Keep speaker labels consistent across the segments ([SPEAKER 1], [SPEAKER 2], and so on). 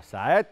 [SPEAKER 1] ساعات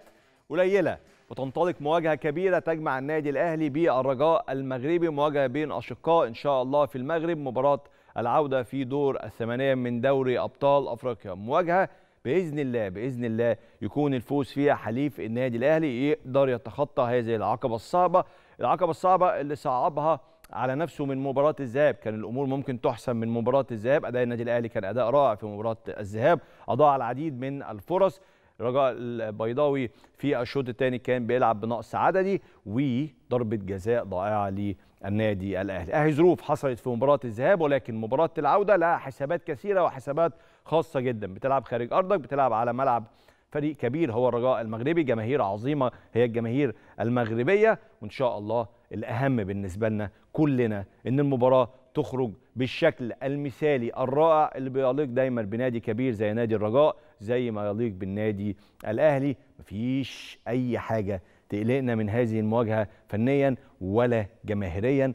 [SPEAKER 1] قليله وتنطلق مواجهه كبيره تجمع النادي الاهلي بالرجاء المغربي مواجهه بين اشقاء ان شاء الله في المغرب مباراه العوده في دور الثمانيه من دوري ابطال افريقيا مواجهه باذن الله باذن الله يكون الفوز فيها حليف النادي الاهلي يقدر يتخطى هذه العقبه الصعبه العقبه الصعبه اللي صعبها على نفسه من مباراه الذهاب كان الامور ممكن تحسم من مباراه الذهاب اداء النادي الاهلي كان اداء رائع في مباراه الذهاب اضاع العديد من الفرص الرجاء البيضاوي في الشوط الثاني كان بيلعب بنقص عددي وضربه جزاء ضائعه للنادي الاهلي اهي ظروف حصلت في مباراه الذهاب ولكن مباراه العوده لها حسابات كثيره وحسابات خاصه جدا بتلعب خارج ارضك بتلعب على ملعب فريق كبير هو الرجاء المغربي جماهير عظيمه هي الجماهير المغربيه وان شاء الله الاهم بالنسبه لنا كلنا ان المباراه تخرج بالشكل المثالي الرائع اللي بيليق دايما بنادي كبير زي نادي الرجاء زي ما يليق بالنادي الاهلي مفيش اي حاجه تقلقنا من هذه المواجهه فنيا ولا جماهيريا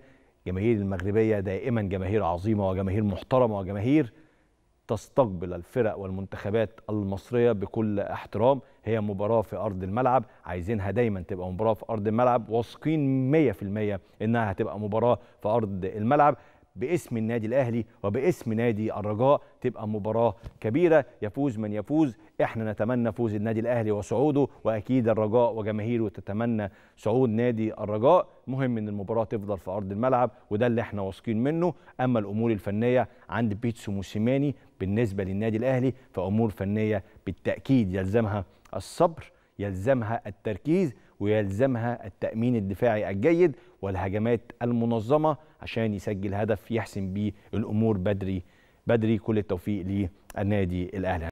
[SPEAKER 1] جماهير المغربيه دائما جماهير عظيمه وجماهير محترمه وجماهير تستقبل الفرق والمنتخبات المصرية بكل احترام هي مباراة في أرض الملعب عايزينها دايما تبقى مباراة في أرض الملعب واثقين 100% إنها هتبقى مباراة في أرض الملعب باسم النادي الاهلي وباسم نادي الرجاء تبقى مباراه كبيره يفوز من يفوز احنا نتمنى فوز النادي الاهلي وصعوده واكيد الرجاء وجماهيره تتمنى صعود نادي الرجاء مهم ان المباراه تفضل في ارض الملعب وده اللي احنا واثقين منه اما الامور الفنيه عند بيتسو موسيماني بالنسبه للنادي الاهلي فامور فنيه بالتاكيد يلزمها الصبر يلزمها التركيز ويلزمها التامين الدفاعي الجيد والهجمات المنظمه عشان يسجل هدف يحسم بيه الامور بدري بدري كل التوفيق للنادي الاهلي